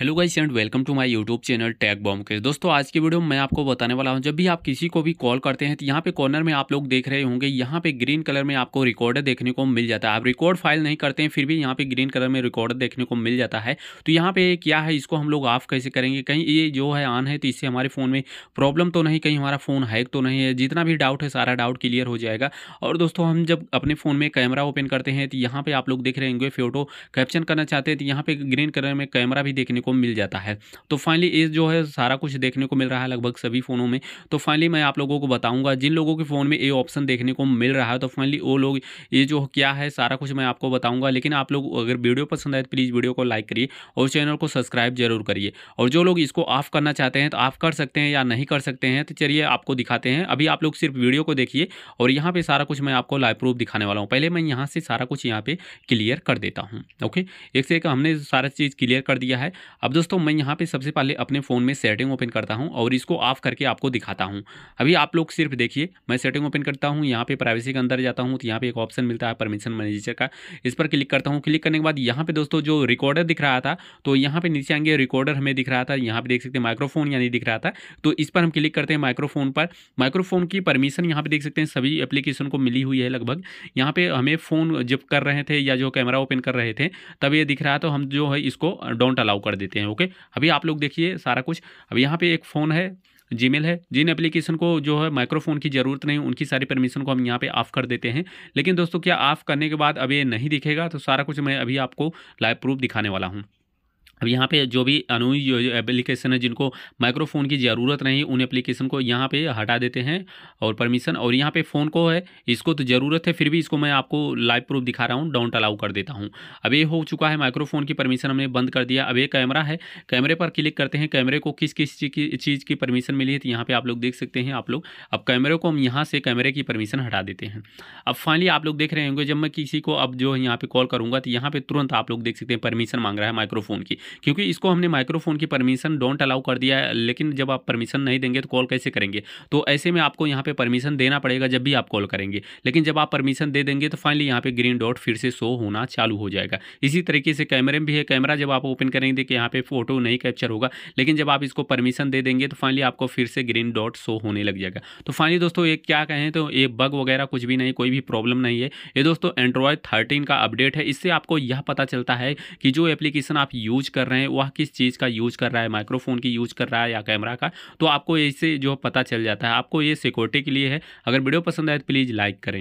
hello guys and welcome to my YouTube channel tag bomb के दोस्तों आज की वीडियो में मैं आपको बताने वाला हूं जब भी आप किसी को भी कॉल करते हैं तो यहाँ पे कॉर्नर में आप लोग देख रहे होंगे यहाँ पे ग्रीन कलर में आपको रिकॉर्ड देखने को मिल जाता है आप रिकॉर्ड फाइल नहीं करते हैं फिर भी यहाँ पे ग्रीन कलर में रिकॉर्ड देखने को मिल जाता है तो यहाँ पे क्या है इसको हम लोग ऑफ कैसे करेंगे कहीं ये जो है ऑन है तो इससे हमारे फ़ोन में प्रॉब्लम तो नहीं कहीं हमारा फ़ोन हैक तो नहीं है जितना भी डाउट है सारा डाउट क्लियर हो जाएगा और दोस्तों हम जब अपने फ़ोन में कैमरा ओपन करते हैं तो यहाँ पर आप लोग देख रहे होंगे फोटो कैप्चन करना चाहते हैं तो यहाँ पर ग्रीन कलर में कैमरा भी देखने को मिल जाता है तो फाइनली ये जो है सारा कुछ देखने को मिल रहा है लगभग सभी फ़ोनों में तो फाइनली मैं आप लोगों को बताऊँगा जिन लोगों के फ़ोन में ये ऑप्शन देखने को मिल रहा है तो फाइनली वो लोग ये जो क्या है सारा कुछ मैं आपको बताऊँगा लेकिन आप लोग अगर वीडियो पसंद आए तो प्लीज़ वीडियो को लाइक करिए और चैनल को सब्सक्राइब जरूर करिए और जो लोग इसको ऑफ करना चाहते हैं तो ऑफ कर सकते हैं या नहीं कर सकते हैं तो चलिए आपको दिखाते हैं अभी आप लोग सिर्फ वीडियो को देखिए और यहाँ पे सारा कुछ मैं आपको लाइव प्रूफ दिखाने वाला हूँ पहले मैं यहाँ से सारा कुछ यहाँ पे क्लियर कर देता हूँ ओके एक से एक हमने सारा चीज़ क्लियर कर दिया है अब दोस्तों मैं यहाँ पे सबसे पहले अपने फ़ोन में सेटिंग ओपन करता हूँ और इसको ऑफ करके आपको दिखाता हूँ अभी आप लोग सिर्फ देखिए मैं सेटिंग ओपन करता हूँ यहाँ पे प्राइवेसी के अंदर जाता हूँ तो यहाँ पे एक ऑप्शन मिलता है परमिशन मैनेजर का इस पर क्लिक करता हूँ क्लिक करने के बाद यहाँ पे दोस्तों जो रिकॉर्डर दिख रहा था तो यहाँ पर नीचे आएंगे रिकॉर्डर हमें दिख रहा था यहाँ पर देख सकते हैं माइक्रोफोन यानी दिख रहा था तो इस पर हम क्लिक करते हैं माइक्रोफोन पर माइक्रोफोन की परमिशन यहाँ पर देख सकते हैं सभी एप्लीकेशन को मिली हुई है लगभग यहाँ पर हमें फ़ोन जब कर रहे थे या जो कैमरा ओपन कर रहे थे तब ये दिख रहा तो हम जो है इसको डोंट अलाउ कर देते लेते हैं ओके अभी आप लोग देखिए सारा कुछ अब यहाँ पे एक फ़ोन है जीमेल है जिन एप्लीकेशन को जो है माइक्रोफोन की ज़रूरत नहीं उनकी सारी परमिशन को हम यहाँ पे ऑफ़ कर देते हैं लेकिन दोस्तों क्या ऑफ़ करने के बाद अब ये नहीं दिखेगा तो सारा कुछ मैं अभी आपको लाइव प्रूफ दिखाने वाला हूँ अब यहाँ पे जो भी अनु एप्लीकेशन है जिनको माइक्रोफोन की ज़रूरत नहीं उन एप्लीकेशन को यहाँ पे हटा देते हैं और परमिशन और यहाँ पे फ़ोन को है इसको तो ज़रूरत है फिर भी इसको मैं आपको लाइव प्रूफ दिखा रहा हूँ डाउंट अलाउ कर देता हूँ अब ये हो चुका है माइक्रोफोन की परमिशन हमने बंद कर दिया अब ये कैमरा है कैमरे पर क्लिक करते हैं कैमरे को किस किस चीज़ की परमिशन मिली है तो यहाँ पर आप लोग देख सकते हैं आप लोग अब कैमरे को हम यहाँ से कैमरे की परमिशन हटा देते हैं अब फाइनली आप लोग देख रहे होंगे जब मैं किसी को अब जो यहाँ पर कॉल करूँगा तो यहाँ पर तुरंत आप लोग देख सकते हैं परमिशन मांग रहा है माइक्रोफोन की क्योंकि इसको हमने माइक्रोफोन की परमिशन डोंट अलाउ कर दिया है लेकिन जब आप परमिशन नहीं देंगे तो कॉल कैसे करेंगे तो ऐसे में आपको यहाँ पर परमिशन देना पड़ेगा जब भी आप कॉल करेंगे लेकिन जब आप परमिशन दे देंगे तो फाइनली यहाँ पर ग्रीन डॉट फिर से शो होना चालू हो जाएगा इसी तरीके से कैमरे में भी है कैमरा जब आप ओपन करेंगे कि यहाँ पर फोटो नहीं कैप्चर होगा लेकिन जब आप इसको परमिशन दे देंगे तो फाइनली आपको फिर से ग्रीन डॉट शो होने लग जाएगा तो फाइनली दोस्तों ये क्या कहें तो ये बग वगैरह कुछ भी नहीं कोई भी प्रॉब्लम नहीं है ये दोस्तों एंड्रॉयड थर्टीन का अपडेट है इससे आपको यह पता चलता है कि जो एप्लीकेशन आप यूज कर कर रहे हैं वह किस चीज़ का यूज कर रहा है माइक्रोफोन की यूज कर रहा है या कैमरा का तो आपको इसे जो पता चल जाता है आपको ये सिक्योरिटी के लिए है अगर वीडियो पसंद आए तो प्लीज़ लाइक करें